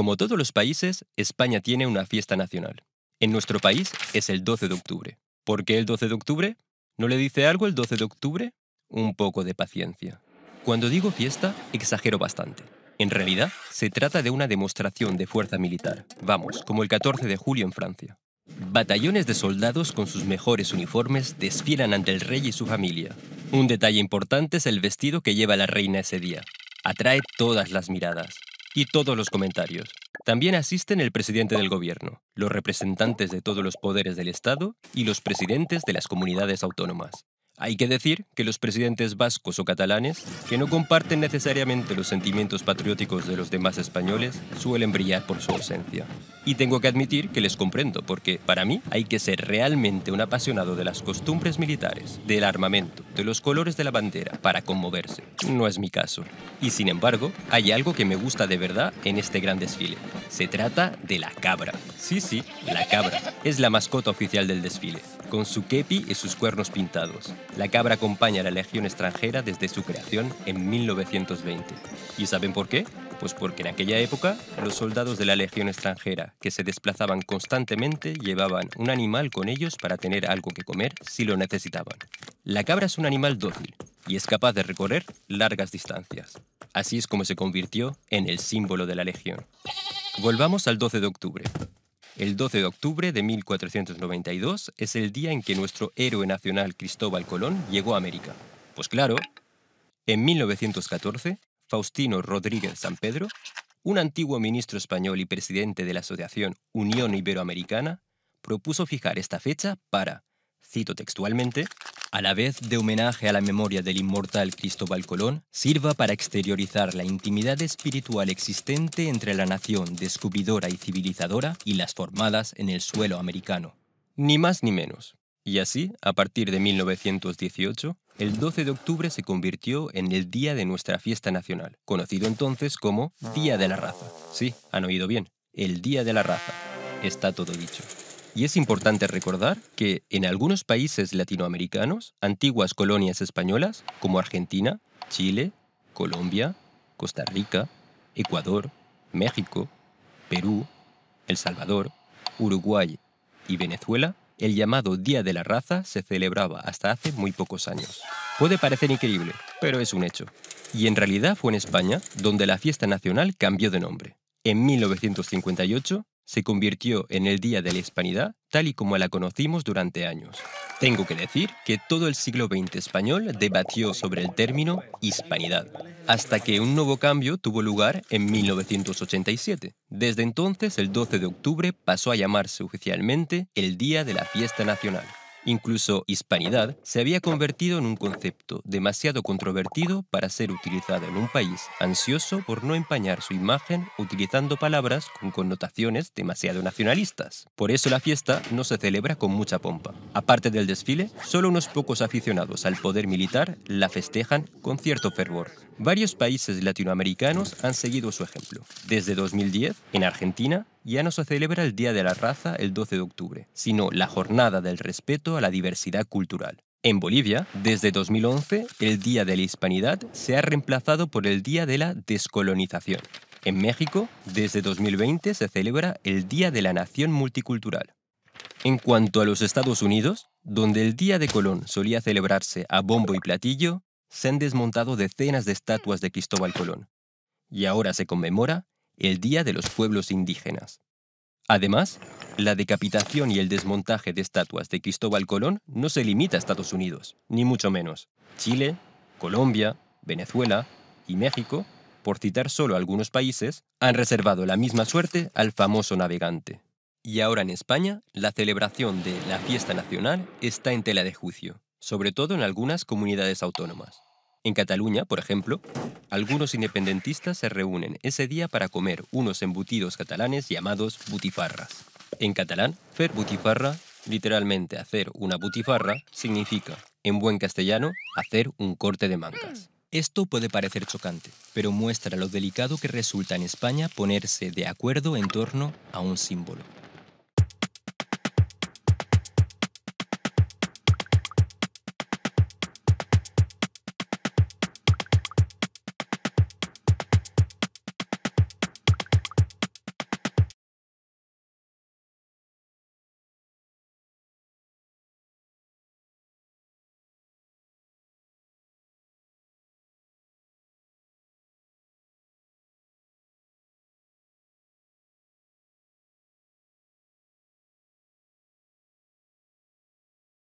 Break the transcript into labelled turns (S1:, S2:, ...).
S1: Como todos los países, España tiene una fiesta nacional. En nuestro país es el 12 de octubre. ¿Por qué el 12 de octubre? ¿No le dice algo el 12 de octubre? Un poco de paciencia. Cuando digo fiesta, exagero bastante. En realidad, se trata de una demostración de fuerza militar. Vamos, como el 14 de julio en Francia. Batallones de soldados con sus mejores uniformes desfilan ante el rey y su familia. Un detalle importante es el vestido que lleva la reina ese día. Atrae todas las miradas y todos los comentarios. También asisten el presidente del gobierno, los representantes de todos los poderes del Estado y los presidentes de las comunidades autónomas. Hay que decir que los presidentes vascos o catalanes, que no comparten necesariamente los sentimientos patrióticos de los demás españoles, suelen brillar por su ausencia. Y tengo que admitir que les comprendo, porque para mí hay que ser realmente un apasionado de las costumbres militares, del armamento, de los colores de la bandera, para conmoverse. No es mi caso. Y sin embargo, hay algo que me gusta de verdad en este gran desfile. Se trata de la cabra. Sí, sí, la cabra. Es la mascota oficial del desfile con su kepi y sus cuernos pintados. La cabra acompaña a la legión extranjera desde su creación en 1920. ¿Y saben por qué? Pues porque en aquella época los soldados de la legión extranjera que se desplazaban constantemente llevaban un animal con ellos para tener algo que comer si lo necesitaban. La cabra es un animal dócil y es capaz de recorrer largas distancias. Así es como se convirtió en el símbolo de la legión. Volvamos al 12 de octubre, el 12 de octubre de 1492 es el día en que nuestro héroe nacional Cristóbal Colón llegó a América. Pues claro, en 1914, Faustino Rodríguez San Pedro, un antiguo ministro español y presidente de la Asociación Unión Iberoamericana, propuso fijar esta fecha para, cito textualmente, a la vez de homenaje a la memoria del inmortal Cristóbal Colón, sirva para exteriorizar la intimidad espiritual existente entre la nación descubridora y civilizadora y las formadas en el suelo americano. Ni más ni menos. Y así, a partir de 1918, el 12 de octubre se convirtió en el día de nuestra fiesta nacional, conocido entonces como Día de la Raza. Sí, han oído bien, el Día de la Raza. Está todo dicho. Y es importante recordar que en algunos países latinoamericanos, antiguas colonias españolas como Argentina, Chile, Colombia, Costa Rica, Ecuador, México, Perú, El Salvador, Uruguay y Venezuela, el llamado Día de la Raza se celebraba hasta hace muy pocos años. Puede parecer increíble, pero es un hecho. Y en realidad fue en España donde la fiesta nacional cambió de nombre. En 1958 se convirtió en el Día de la Hispanidad tal y como la conocimos durante años. Tengo que decir que todo el siglo XX español debatió sobre el término hispanidad, hasta que un nuevo cambio tuvo lugar en 1987. Desde entonces, el 12 de octubre pasó a llamarse oficialmente el Día de la Fiesta Nacional. Incluso hispanidad se había convertido en un concepto demasiado controvertido para ser utilizado en un país ansioso por no empañar su imagen utilizando palabras con connotaciones demasiado nacionalistas. Por eso la fiesta no se celebra con mucha pompa. Aparte del desfile, solo unos pocos aficionados al poder militar la festejan con cierto fervor. Varios países latinoamericanos han seguido su ejemplo. Desde 2010, en Argentina, ya no se celebra el Día de la Raza el 12 de octubre, sino la Jornada del Respeto a la Diversidad Cultural. En Bolivia, desde 2011, el Día de la Hispanidad se ha reemplazado por el Día de la Descolonización. En México, desde 2020 se celebra el Día de la Nación Multicultural. En cuanto a los Estados Unidos, donde el Día de Colón solía celebrarse a bombo y platillo, se han desmontado decenas de estatuas de Cristóbal Colón. Y ahora se conmemora el Día de los Pueblos Indígenas. Además, la decapitación y el desmontaje de estatuas de Cristóbal Colón no se limita a Estados Unidos, ni mucho menos. Chile, Colombia, Venezuela y México, por citar solo algunos países, han reservado la misma suerte al famoso navegante. Y ahora en España, la celebración de la fiesta nacional está en tela de juicio, sobre todo en algunas comunidades autónomas. En Cataluña, por ejemplo, algunos independentistas se reúnen ese día para comer unos embutidos catalanes llamados butifarras. En catalán, fer butifarra, literalmente hacer una butifarra, significa, en buen castellano, hacer un corte de mangas. Esto puede parecer chocante, pero muestra lo delicado que resulta en España ponerse de acuerdo en torno a un símbolo.